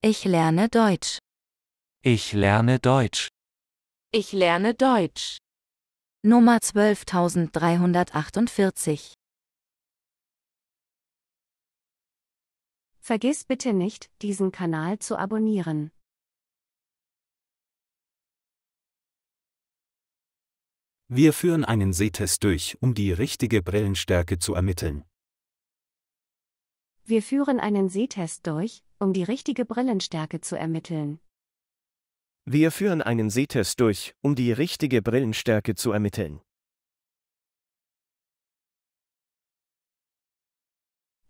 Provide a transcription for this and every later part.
Ich lerne Deutsch. Ich lerne Deutsch. Ich lerne Deutsch. Nummer 12348. Vergiss bitte nicht, diesen Kanal zu abonnieren. Wir führen einen Sehtest durch, um die richtige Brillenstärke zu ermitteln. Wir führen einen Sehtest durch, um die richtige Brillenstärke zu ermitteln. Wir führen einen Sehtest durch, um die richtige Brillenstärke zu ermitteln.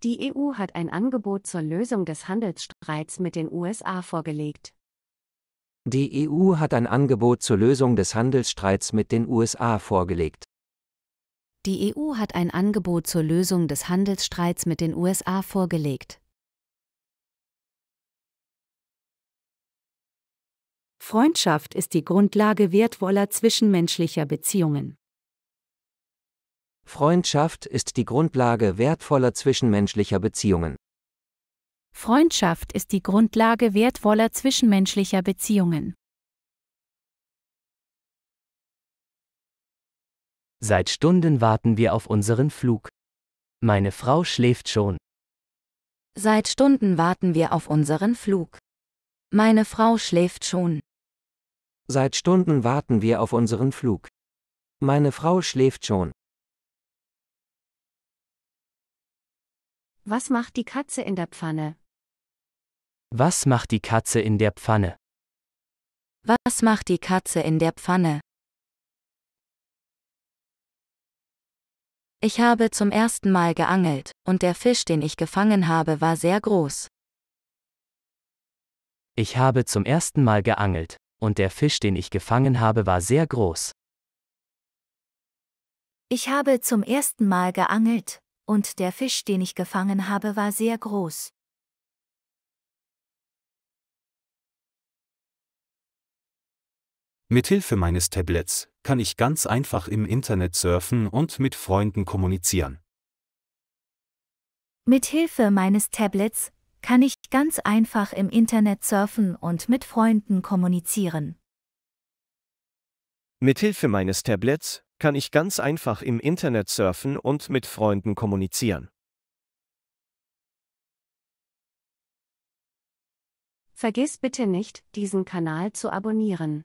Die EU hat ein Angebot zur Lösung des Handelsstreits mit den USA vorgelegt. Die EU hat ein Angebot zur Lösung des Handelsstreits mit den USA vorgelegt. Die EU hat ein Angebot zur Lösung des Handelsstreits mit den USA vorgelegt. Freundschaft ist die Grundlage wertvoller zwischenmenschlicher Beziehungen. Freundschaft ist die Grundlage wertvoller zwischenmenschlicher Beziehungen. Freundschaft ist die Grundlage wertvoller zwischenmenschlicher Beziehungen. Seit Stunden warten wir auf unseren Flug. Meine Frau schläft schon. Seit Stunden warten wir auf unseren Flug. Meine Frau schläft schon. Seit Stunden warten wir auf unseren Flug. Meine Frau schläft schon. Was macht die Katze in der Pfanne? Was macht die Katze in der Pfanne? Was macht die Katze in der Pfanne? Ich habe zum ersten Mal geangelt, und der Fisch, den ich gefangen habe, war sehr groß. Ich habe zum ersten Mal geangelt, und der Fisch, den ich gefangen habe, war sehr groß. Ich habe zum ersten Mal geangelt, und der Fisch, den ich gefangen habe, war sehr groß. Mithilfe meines Tablets kann ich ganz einfach im Internet surfen und mit Freunden kommunizieren. Mithilfe meines Tablets kann ich ganz einfach im Internet surfen und mit Freunden kommunizieren. Mithilfe meines Tablets kann ich ganz einfach im Internet surfen und mit Freunden kommunizieren. Vergiss bitte nicht, diesen Kanal zu abonnieren.